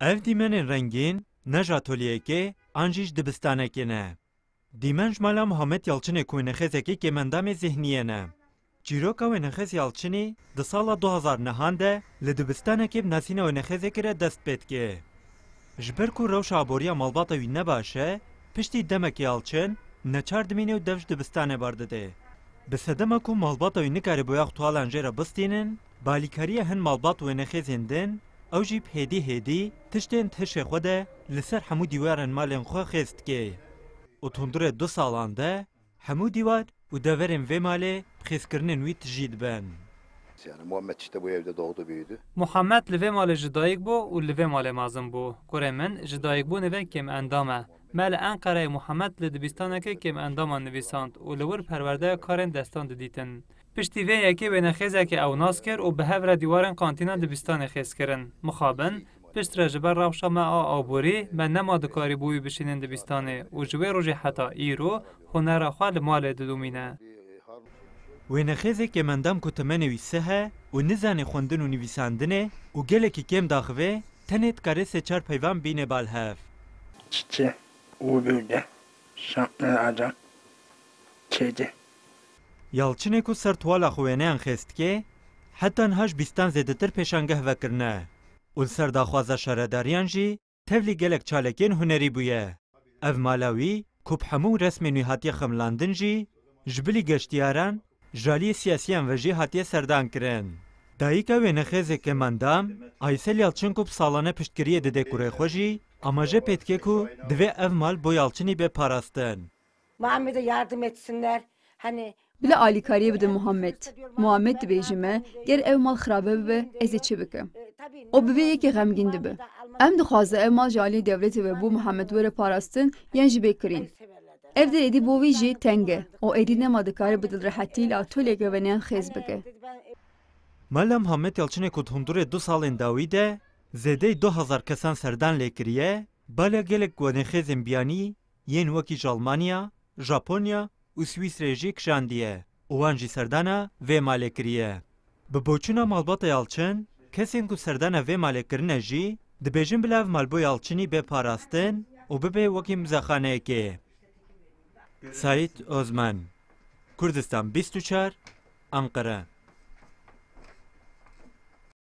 Ev dîmenên rengîn, neja toliyekê an jî ji dibistanekê ne. Dîmen ji mala Mihamed Yalçinê ku wênexezekê kêmendamê zihniye ne. Çîroka wênexez Yalçinî di sala 2009 de li dibistanekê bi nasîna wênexezekê re dest pê dike. Ji ber ku rewşa aboriya malbata wî nebaş e, piştî demek Yalçin, neçar dimînê û dev ji dibistanê berdidê. Bi sedema ku malbata wî nikare boya xtualan jê re bistînin, balîkariya hin malbat wênexezên din او جیب هدی هدی تشتین تش خود لسر همو دیوارن مال خو خست که او تندر دو سالانده همو دیوار او دوار وی مال خیست کرنن نوی تجید بین محمد لیو مال جدایگ بو و لیو مال مازم بو کوره من جدایگ بو نوی کم اندامه مل انقره محمد له دبستانکه کم اندامان نویساند و لور پرورده کارن دستان دیتن. پشتی وی یکی بین خیزه که او ناس کر و به هفر دیوارن کانتینا دبستان خیز کرن. مخابن پشت را جبر روشا ما آبوری من نما دکاری بوی بشینن دبستانه و جوی روژی حتا ایرو هنر خوال مال ددومینه. وین خیزه که مندم که تمنوی سه و نزانه خوندن و نویساندنه و گله که کم داخوه تنه تکاره سه چار پیوان بینه بال هف. چه؟ U1'de saklanacak kedi. یاڵچنێک و سەرتووا لە خوێنیان خێستکێ هەتەن هەش بیستان زێدەتر پێشانگەه بەکردە و سەرداخوازە شەرەداریان ژی تەولی گەلک چالێکێن هوەری بووە ئەف مالاوی کوپ هەموو ڕسمێن نوی هااتە خەملاندنجی ژبلی گەشتیاران ژالی سیاسیان وەژی هااتێ سەردانکردن. دایکە وێنەخێزێکێ مەندام Mandam Aysel و ساڵانە پشتگیریە دەدێ کوڕێ خۆشی ئەمەژە پێتکێک و دوێ ئەف مال بۆ یاڵچنی بێ پاراستن Muhammed'e yardım etsinler. Hani Bile Ali alîkariye bide Muhammed. Muhammed dibêje ger ew mal xirabe bibe ez ê e e, O bi vê yekê xemgîn dibe. Em dixwaze ew mal ji aliyê ve bu Muhammed vere parastin yan ji bê kirin. Ev derêdî tenge. O êdî nema dikare bi dilrehetî la toleke venyan xêz Malem Hamed Yalçinê ku hundirê du salên dawî de zêdeyî du hezar kesan serdan lê kiriye, bala gelek wenêxêzên biyanî yên wekî ji Almanya, Japonya û Swîsrê jî kişandiye û wan jî serdana vê malê kiriye. Bi boçûna malbata Yalçin, kesên ku serdana vê malêkirine jî dibêjin bilav malbo Yalçinî bê parastin û bibe wekî mizaxaneyekê. Sait Özmen Kurdistan 24 Ankara